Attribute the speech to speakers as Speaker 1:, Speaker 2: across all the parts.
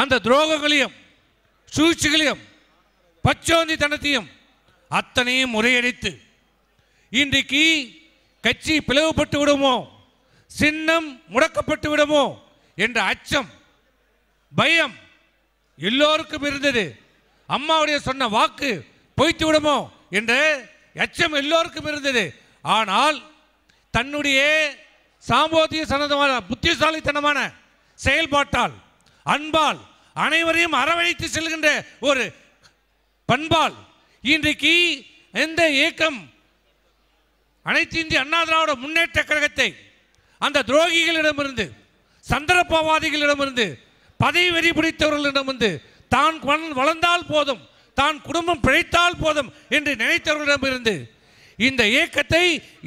Speaker 1: அந்த துரோகங்களையும் சூழ்ச்சிகளையும் பச்சோந்தி தனத்தையும் அத்தனையும் முறையடித்து இன்றைக்கு கட்சி பிளவுபட்டு விடுமோ சின்னம் முடக்கப்பட்டு விடுமோ என்ற அச்சம் பயம் எல்லோருக்கும் இருந்தது அம்மாவுடைய சொன்ன வாக்கு பொய்த்து விடுமோ என்ற அச்சம் எல்லோருக்கும் இருந்தது ஆனால் தன்னுடைய சாம்போதிய சனதமான புத்திசாலித்தனமான செயல்பாட்டால் அன்பால் அனைவரையும் அறவழைத்து செல்கின்ற ஒரு பண்பால் இன்றைக்கு எந்த இயக்கம் அனைத்து இந்திய அண்ணா திராவிட முன்னேற்ற கழகத்தை அந்த துரோகிகளிடமிருந்து சந்தர்ப்பவாதிகளிடமிருந்து பதவி வெறி பிடித்தவர்களிடமிருந்து தான் வளர்ந்தால் போதும் தான் குடும்பம் பிழைத்தால் போதும் என்று நினைத்தவர்களிடமிருந்து இந்த இயக்கத்தை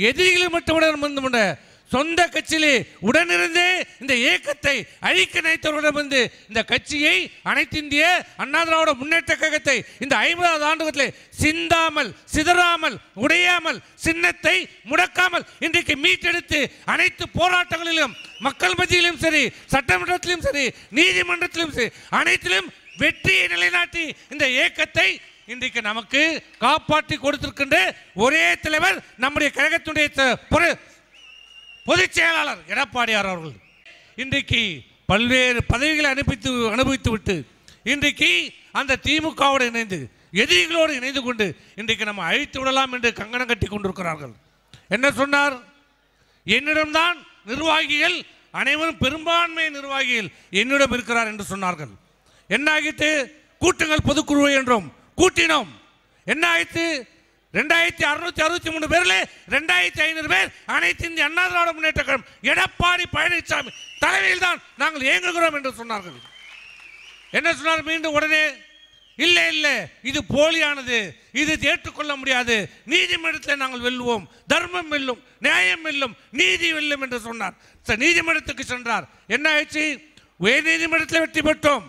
Speaker 1: எதிரிகளை மட்டுமிடமிருந்து சொந்த கட்சியிலே உடனிருந்தே இந்த இயக்கத்தை அழிக்க நினைத்தவர்களிடம் வந்து இந்த கட்சியை அனைத்திந்திய அண்ணா திராவிட முன்னேற்ற கழகத்தை இந்த ஐம்பதாவது ஆண்டுகளத்தில் சிந்தாமல் சிதறாமல் உடையாமல் சின்னத்தை முடக்காமல் இன்றைக்கு மீட்டெடுத்து அனைத்து போராட்டங்களிலும் மக்கள் மத்தியிலும் சரி சட்டமன்றத்திலும் சரி நீதிமன்றத்திலும் சரி அனைத்திலும் வெற்றியை நிலைநாட்டி இந்த இயக்கத்தை இன்றைக்கு நமக்கு காப்பாற்றி கொடுத்திருக்கின்ற ஒரே தலைவர் நம்முடைய கழகத்துடைய பொதுச் செயலாளர் எடப்பாடியார் அவர்கள் இன்றைக்கு பல்வேறு பதவிகளை அனுப்பித்து அனுபவித்து விட்டு இன்றைக்கு அந்த திமுகவோடு இணைந்து எதிரிகளோடு இணைந்து கொண்டு இன்றைக்கு நம்ம அழித்து விடலாம் என்று கங்கணம் கட்டி கொண்டிருக்கிறார்கள் என்ன சொன்னார் என்னிடம்தான் நிர்வாகிகள் அனைவரும் பெரும்பான்மை நிர்வாகிகள் என்னிடம் இருக்கிறார் என்று சொன்னார்கள் என்ன கூட்டங்கள் கூட்டுங்கள் பொதுக்குழுவை என்றும் கூட்டினோம் என்ன ரெண்டாயிரத்தி அறுநூத்தி அறுபத்தி மூணு பேரில் ரெண்டாயிரத்தி ஐநூறு பேர் அனைத்து இந்திய அண்ணா திராவிட முன்னேற்ற கழகம் எடப்பாடி பழனிசாமி தலைமையில் தான் நாங்கள் இயங்குகிறோம் என்று சொன்னார்கள் என்ன சொன்னார் மீண்டும் உடனே இல்லை இல்லை இது போலியானது இது ஏற்றுக்கொள்ள முடியாது நீதிமன்றத்தை நாங்கள் வெல்லுவோம் தர்மம் வெல்லும் நியாயம் வெல்லும் நீதி வெல்லும் என்று சொன்னார் நீதிமன்றத்துக்கு சென்றார் என்ன ஆயிடுச்சு உயர் நீதிமன்றத்தில் வெற்றி பெற்றோம்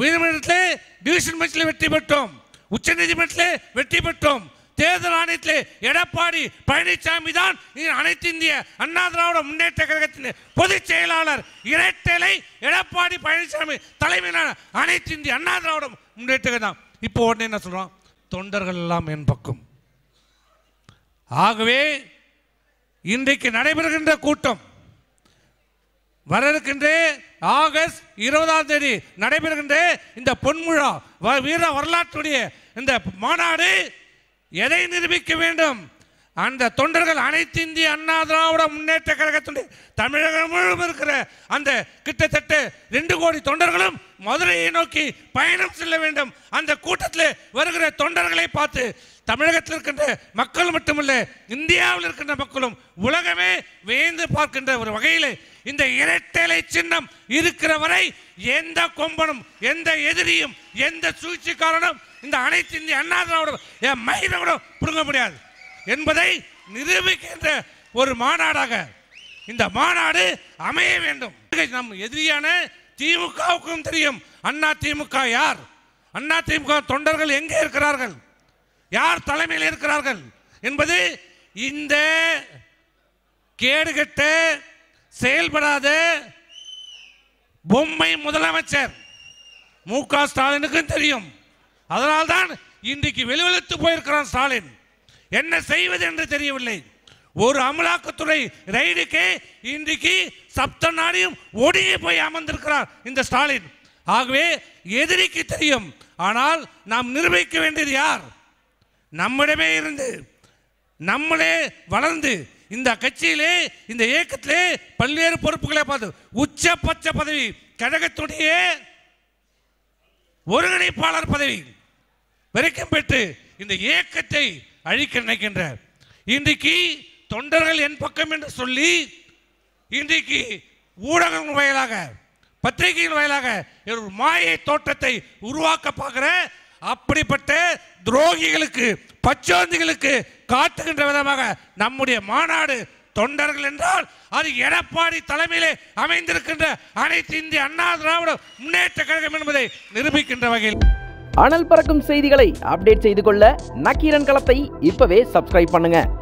Speaker 1: உயர்நீதிமன்றத்தில் டிவிஷன் பெஞ்சில் வெற்றி பெற்றோம் உச்ச நீதிமன்றத்தில் வெற்றி பெற்றோம் தேர்தல் ஆணையத்தில் எடப்பாடி பழனிசாமி தான் அனைத்து இந்திய அண்ணா திராவிட முன்னேற்ற கழகத்தின் பொதுச் செயலாளர் இரட்டலை எடப்பாடி பழனிசாமி தலைமையிலான அனைத்து இந்திய அண்ணா திராவிட முன்னேற்ற கழகம் இப்போ உடனே என்ன சொல்கிறோம் தொண்டர்கள் எல்லாம் என் பக்கம் ஆகவே இன்றைக்கு நடைபெறுகின்ற கூட்டம் வரவிருக்கின்ற ஆகஸ்ட் இருபதாம் தேதி நடைபெறுகின்ற இந்த பொன்முழா வீர வரலாற்றுடைய இந்த மாநாடு எதை நிரூபிக்க வேண்டும் அந்த தொண்டர்கள் அனைத்து இந்திய அண்ணா திராவிட முன்னேற்ற கழகத்துடைய தமிழகம் முழுவதும் இருக்கிற அந்த கிட்டத்தட்ட ரெண்டு கோடி தொண்டர்களும் மதுரையை நோக்கி பயணம் செல்ல வேண்டும் அந்த கூட்டத்தில் வருகிற தொண்டர்களை பார்த்து தமிழகத்தில் இருக்கின்ற மக்கள் மட்டுமல்ல இந்தியாவில் இருக்கின்ற மக்களும் உலகமே வியந்து பார்க்கின்ற ஒரு வகையில் இந்த இரட்டை சின்னம் இருக்கிற வரை எந்த கொம்பனும் எந்த எதிரியும் எந்த சூழ்ச்சிக்காரனும் இந்த அனைத்து இந்திய அண்ணா திராவிட என் மயிரை கூட பிடுங்க முடியாது என்பதை நிரூபிக்கின்ற ஒரு மாநாடாக இந்த மாநாடு அமைய வேண்டும் நம் எதிரியான திமுகவுக்கும் தெரியும் அண்ணா திமுக யார் அண்ணா திமுக தொண்டர்கள் எங்கே இருக்கிறார்கள் யார் தலைமையில் இருக்கிறார்கள் என்பது இந்த கேடுகட்ட செயல்படாத பொம்மை முதலமைச்சர் மு க ஸ்டாலினுக்கும் தெரியும் அதனால்தான் இன்றைக்கு வெளிவெளுத்து போயிருக்கிறான் ஸ்டாலின் என்ன செய்வது என்று தெரியவில்லை ஒரு அமலாக்கத்துறை ரைடுக்கே இன்றைக்கு சப்த நாடியும் ஒடுங்கி போய் அமர்ந்திருக்கிறார் இந்த ஸ்டாலின் ஆகவே எதிரிக்கு தெரியும் ஆனால் நாம் நிரூபிக்க வேண்டியது யார் நம்மிடமே இருந்து நம்மளே வளர்ந்து இந்த கட்சியிலே இந்த இயக்கத்திலே பல்வேறு பொறுப்புகளை பார்த்து உச்சபட்ச பதவி கழகத்துடைய ஒருங்கிணைப்பாளர் பதவி பெருக்கம் பெற்று இந்த ஏக்கத்தை அழிக்க நினைக்கின்றார் இன்றைக்கு தொண்டர்கள் என் பக்கம் என்று சொல்லி இன்றைக்கு ஊடகங்கள் வாயிலாக பத்திரிகைகள் வாயிலாக ஒரு மாயை தோற்றத்தை உருவாக்க பார்க்கிற அப்படிப்பட்ட துரோகிகளுக்கு பச்சோந்திகளுக்கு காட்டுகின்ற விதமாக நம்முடைய மாநாடு தொண்டர்கள் என்றால் அது எடப்பாடி தலைமையிலே அமைந்திருக்கின்ற அனைத்து இந்திய அண்ணா திராவிட முன்னேற்ற கழகம் என்பதை நிரூபிக்கின்ற வகையில் அனல் பறக்கும் செய்திகளை அப்டேட் செய்து கொள்ள நக்கீரன் களத்தை இப்பவே சப்ஸ்கிரைப் பண்ணுங்க